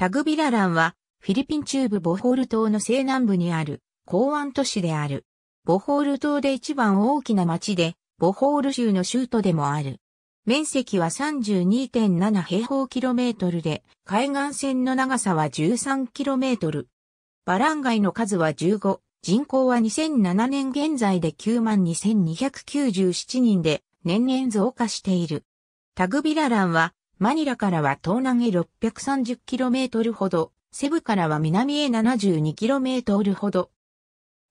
タグビラランは、フィリピン中部ボホール島の西南部にある、港湾都市である。ボホール島で一番大きな町で、ボホール州の州都でもある。面積は32.7平方キロメートルで、海岸線の長さは13キロメートル。バラン街の数は15、人口は2007年現在で92,297人で、年々増加している。タグビラランは、マニラからは東南へ 630km ほど、セブからは南へ 72km ほど。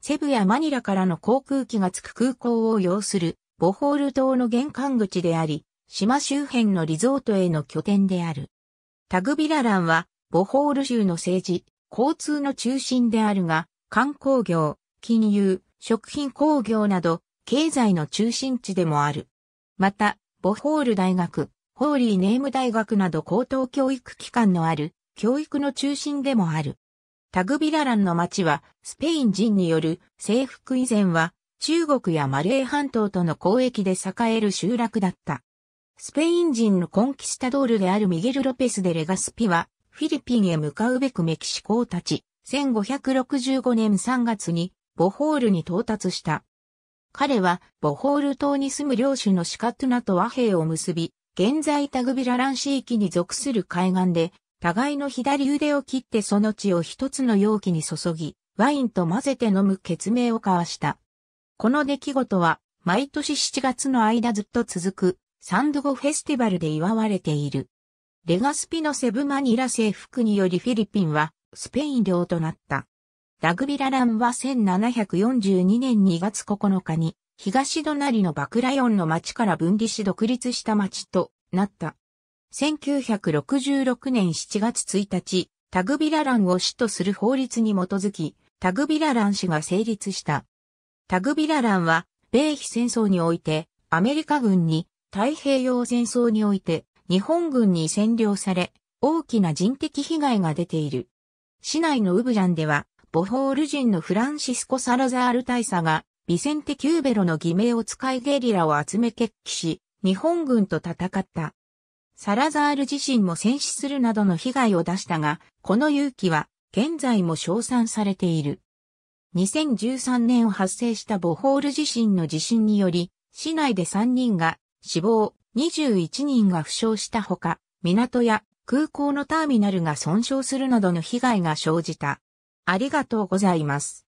セブやマニラからの航空機が着く空港を要するボホール島の玄関口であり、島周辺のリゾートへの拠点である。タグビラランは、ボホール州の政治、交通の中心であるが、観光業、金融、食品工業など、経済の中心地でもある。また、ボホール大学、ホーリーネーム大学など高等教育機関のある、教育の中心でもある。タグビラランの町は、スペイン人による征服以前は、中国やマレー半島との交易で栄える集落だった。スペイン人のコンキスタドールであるミゲル・ロペスデ・レガスピは、フィリピンへ向かうべくメキシコを立ち、1565年3月に、ボホールに到達した。彼は、ボホール島に住む領主のシカトゥナと和平を結び、現在タグビララン市域に属する海岸で、互いの左腕を切ってその血を一つの容器に注ぎ、ワインと混ぜて飲む血命を交わした。この出来事は、毎年7月の間ずっと続く、サンドゴフェスティバルで祝われている。レガスピのセブマニラ征服によりフィリピンは、スペイン領となった。ダグビラランは1742年2月9日に、東隣のバクラヨンの町から分離し独立した町となった。1966年7月1日、タグビラランを市とする法律に基づき、タグビララン氏が成立した。タグビラランは、米非戦争において、アメリカ軍に、太平洋戦争において、日本軍に占領され、大きな人的被害が出ている。市内のウブランでは、ボホール人のフランシスコ・サラザール大佐が、ビセンテ・キューベロの偽名を使いゲリラを集め決起し、日本軍と戦った。サラザール自身も戦死するなどの被害を出したが、この勇気は現在も称賛されている。2013年発生したボホール地震の地震により、市内で3人が死亡、21人が負傷したほか、港や空港のターミナルが損傷するなどの被害が生じた。ありがとうございます。